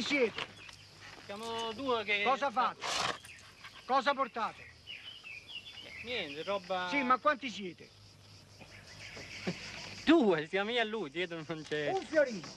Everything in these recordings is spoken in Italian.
Chi siete? Siamo due che... Cosa fate? Cosa portate? Niente, roba... Sì, ma quanti siete? due, siamo io e lui, dietro non c'è... Un fiorino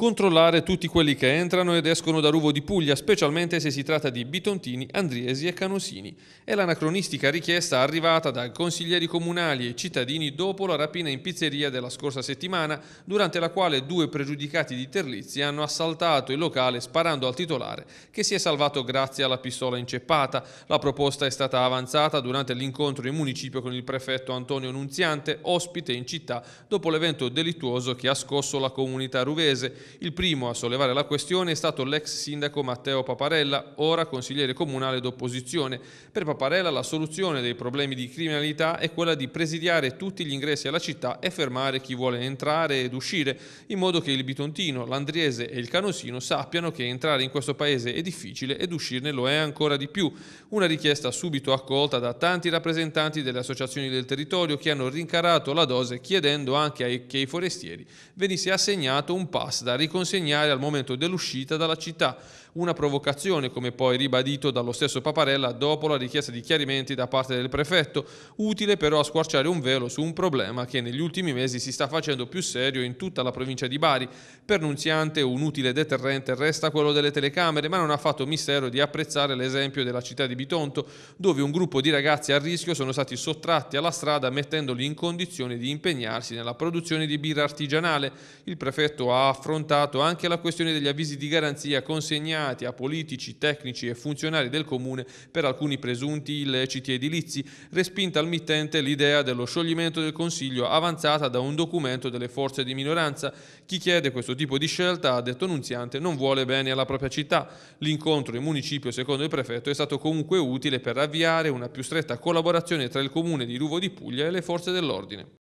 controllare tutti quelli che entrano ed escono da Ruvo di Puglia, specialmente se si tratta di Bitontini, Andriesi e Canosini. È l'anacronistica richiesta arrivata dai consiglieri comunali e cittadini dopo la rapina in pizzeria della scorsa settimana, durante la quale due pregiudicati di Terlizzi hanno assaltato il locale sparando al titolare, che si è salvato grazie alla pistola inceppata. La proposta è stata avanzata durante l'incontro in municipio con il prefetto Antonio Nunziante, ospite in città, dopo l'evento delittuoso che ha scosso la comunità ruvese. Il primo a sollevare la questione è stato l'ex sindaco Matteo Paparella, ora consigliere comunale d'opposizione. Per Paparella la soluzione dei problemi di criminalità è quella di presidiare tutti gli ingressi alla città e fermare chi vuole entrare ed uscire, in modo che il bitontino, l'andriese e il canosino sappiano che entrare in questo paese è difficile ed uscirne lo è ancora di più. Una richiesta subito accolta da tanti rappresentanti delle associazioni del territorio che hanno rincarato la dose chiedendo anche che ai forestieri venisse assegnato un pass da riconsegnare al momento dell'uscita dalla città, una provocazione, come poi ribadito dallo stesso Paparella dopo la richiesta di chiarimenti da parte del prefetto, utile però a squarciare un velo su un problema che negli ultimi mesi si sta facendo più serio in tutta la provincia di Bari. Per Nunziante un utile deterrente resta quello delle telecamere, ma non ha fatto mistero di apprezzare l'esempio della città di Bitonto, dove un gruppo di ragazzi a rischio sono stati sottratti alla strada mettendoli in condizione di impegnarsi nella produzione di birra artigianale. Il prefetto ha affrontato anche la questione degli avvisi di garanzia consegnati assegnati a politici, tecnici e funzionari del comune per alcuni presunti illeciti edilizi, respinta al mittente l'idea dello scioglimento del Consiglio avanzata da un documento delle forze di minoranza. Chi chiede questo tipo di scelta, ha detto Nunziante, non vuole bene alla propria città. L'incontro in municipio, secondo il prefetto, è stato comunque utile per avviare una più stretta collaborazione tra il comune di Ruvo di Puglia e le forze dell'ordine.